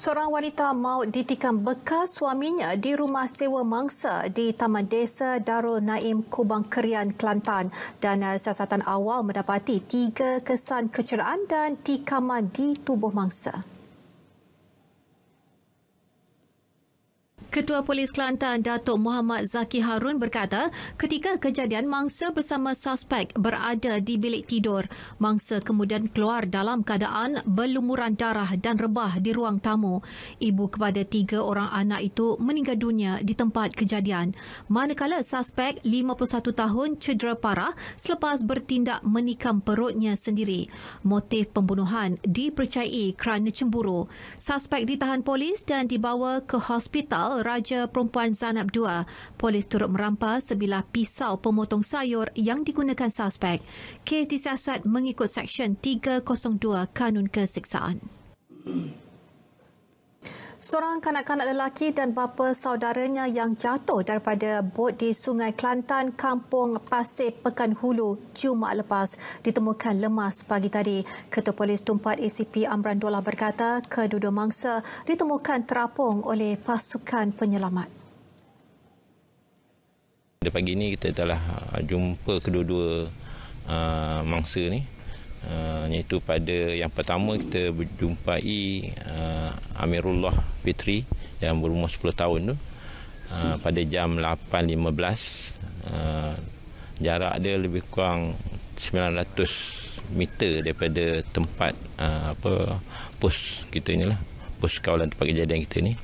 Seorang wanita maut ditikam bekas suaminya di rumah sewa mangsa di Taman Desa Darul Naim, Kubang Kerian, Kelantan. Dan eh, siasatan awal mendapati tiga kesan kecerahan dan tikaman di tubuh mangsa. Ketua Polis Kelantan Datuk Muhammad Zaki Harun berkata, ketika kejadian mangsa bersama suspek berada di bilik tidur, mangsa kemudian keluar dalam keadaan berlumuran darah dan rebah di ruang tamu. Ibu kepada tiga orang anak itu meninggal dunia di tempat kejadian. Manakala suspek 51 tahun cedera parah selepas bertindak menikam perutnya sendiri. Motif pembunuhan dipercayai kerana cemburu. Suspek ditahan polis dan dibawa ke hospital Raja Perempuan Zanab II. Polis turut merampas sebilah pisau pemotong sayur yang digunakan suspek. Kes disiasat mengikut Seksyen 302 Kanun Kesiksaan. Seorang kanak-kanak lelaki dan bapa saudaranya yang jatuh daripada bot di Sungai Kelantan, Kampung Pasir Pekan Hulu, Jumat lepas ditemukan lemas pagi tadi. Ketua Polis Tumpat ACP Amran Dolah berkata kedua-dua mangsa ditemukan terapung oleh pasukan penyelamat. Pada pagi ini kita telah uh, jumpa kedua-dua uh, mangsa ni uh, iaitu pada yang pertama kita berjumpai uh, Amirullah Fitri yang berumur 10 tahun tu uh, pada jam 8.15 uh, jarak dia lebih kurang 900 meter daripada tempat uh, apa pos kita ni lah pos kawalan tempat kejadian kita ni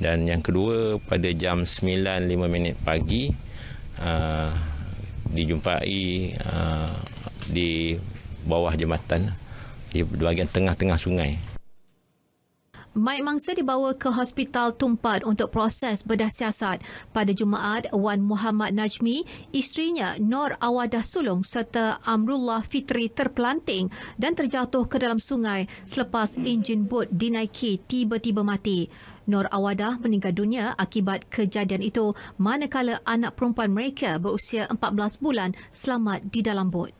dan yang kedua pada jam 9:05 minit pagi uh, dijumpai uh, di bawah jambatan lah. di bahagian tengah-tengah sungai. Mayat mangsa dibawa ke Hospital Tumpat untuk proses bedah siasat. Pada Jumaat, Wan Muhammad Najmi, isterinya Nur Awadah Sulung serta Amrullah Fitri terpelanting dan terjatuh ke dalam sungai selepas enjin bot dinaiki tiba-tiba mati. Nur Awadah meninggal dunia akibat kejadian itu manakala anak perempuan mereka berusia 14 bulan selamat di dalam bot.